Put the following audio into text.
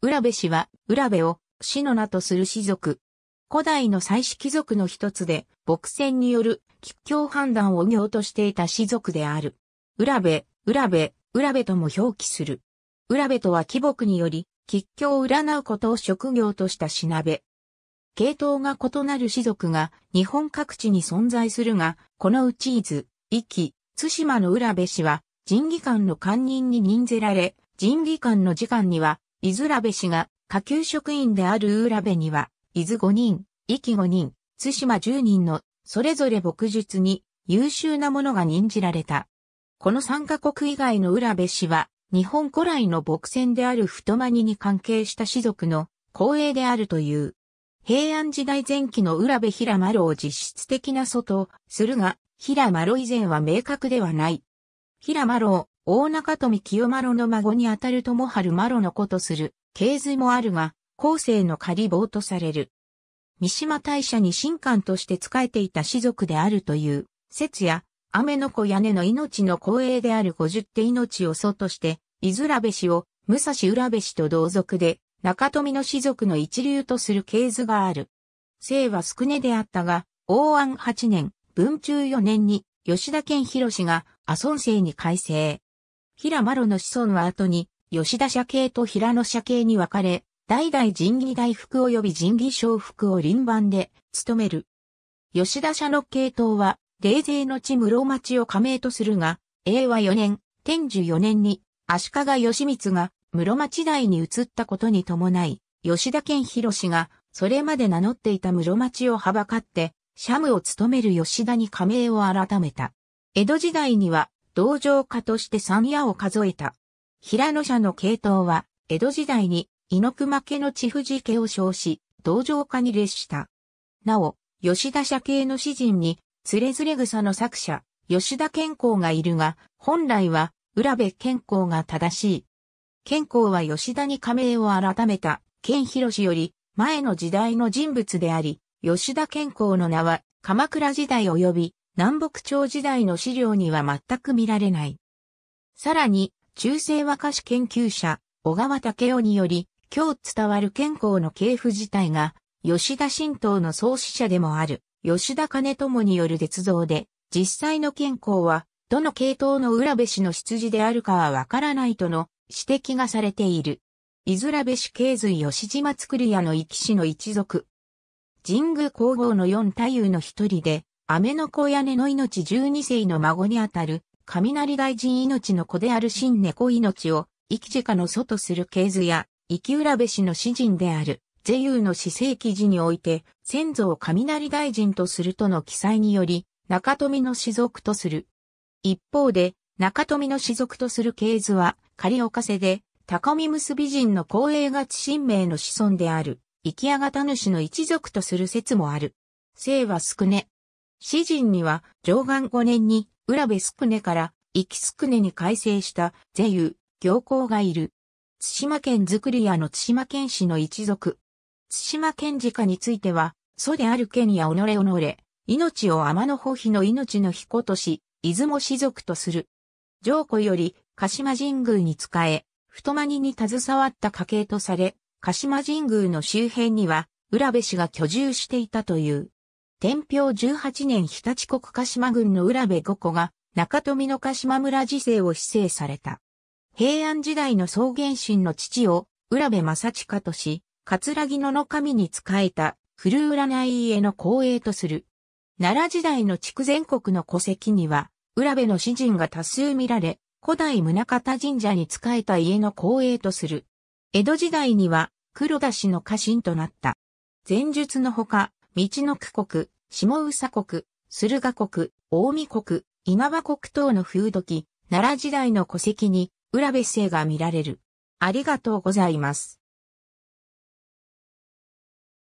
浦部氏は、浦部を、氏の名とする氏族。古代の祭祀貴族の一つで、牧戦による、吉凶判断を業としていた氏族である。浦部、浦部、浦部とも表記する。浦部とは貴木により、吉凶を占うことを職業としたしなべ。系統が異なる氏族が日本各地に存在するが、このうち伊豆、壱岐、津島の浦部氏は、神技官の官人に任ぜられ、神技官の時間には、伊豆ラベ氏が、下級職員であるウーラベには、伊豆5人、壱岐5人、津島10人の、それぞれ牧術に、優秀な者が任じられた。この三カ国以外のウラベ氏は、日本古来の牧船である太間にに関係した士族の光栄であるという。平安時代前期の浦部平丸を実質的な祖とするが、平丸以前は明確ではない。平丸を大中富清呂の孫にあたる友春呂の子とする、系図もあるが、後世の仮棒とされる。三島大社に神官として仕えていた士族であるという、説や、雨の子屋根の命の光栄である五十手命を祖として、伊豆らべしを、武蔵浦べ氏と同族で、中富の士族の一流とする系図がある。姓は宿根であったが、王安八年、文中四年に、吉田健博が、阿孫姓に改正。平呂の子孫は後に、吉田社系と平野社系に分かれ、代々仁義大福及び仁義小福を輪番で務める。吉田社の系統は、冷勢の地室町を加盟とするが、英和4年、天寿4年に、足利義満が室町代に移ったことに伴い、吉田健博氏が、それまで名乗っていた室町をはばかって、社務を務める吉田に加盟を改めた。江戸時代には、道場家として三夜を数えた。平野社の系統は、江戸時代に猪熊家の千藤家を称し、道場家に列した。なお、吉田社系の詩人に、つれづれ草の作者、吉田健康がいるが、本来は、浦部健康が正しい。健康は吉田に加盟を改めた、健広より、前の時代の人物であり、吉田健康の名は、鎌倉時代及び、南北朝時代の資料には全く見られない。さらに、中世和歌詞研究者、小川武雄により、今日伝わる健康の系譜自体が、吉田神道の創始者でもある、吉田兼友による鉄道で、実際の健康は、どの系統の浦部氏の羊であるかはわからないとの指摘がされている。伊豆部氏系髄吉島り屋の生き氏の一族。神宮皇后の四太夫の一人で、雨の子屋根の命十二世の孫にあたる、雷大臣命の子である新猫命を、生き地下の祖とする系図や、生き浦部氏の詩人である、税優の死生記事において、先祖を雷大臣とするとの記載により、中富の氏族とする。一方で、中富の氏族とする系図は、仮岡かせで、高見結び人の光栄が地神明の子孫である、生き上がた主の一族とする説もある。姓は少ね。詩人には、上岸5年に、浦部宿根から、き宿根に改正した、税友、行幸がいる。津島県造屋の津島県氏の一族。津島県治家については、祖である県や己己、命を天の保比の命の彦とし、出雲氏族とする。上古より、鹿島神宮に仕え、太間に携わった家系とされ、鹿島神宮の周辺には、浦部氏が居住していたという。天平18年日立国鹿島郡の浦部五湖が中富の鹿島村時世を市制された。平安時代の草原神の父を浦部正親とし、葛城野の神に仕えた古占い家の光栄とする。奈良時代の地区全国の戸籍には、浦部の詩人が多数見られ、古代宗方神社に仕えた家の光栄とする。江戸時代には黒田氏の家臣となった。前述のほか、道の区国、下宇佐国、駿河国、大見国、稲葉国等の風土記、奈良時代の戸籍に、浦部姓が見られる。ありがとうございます。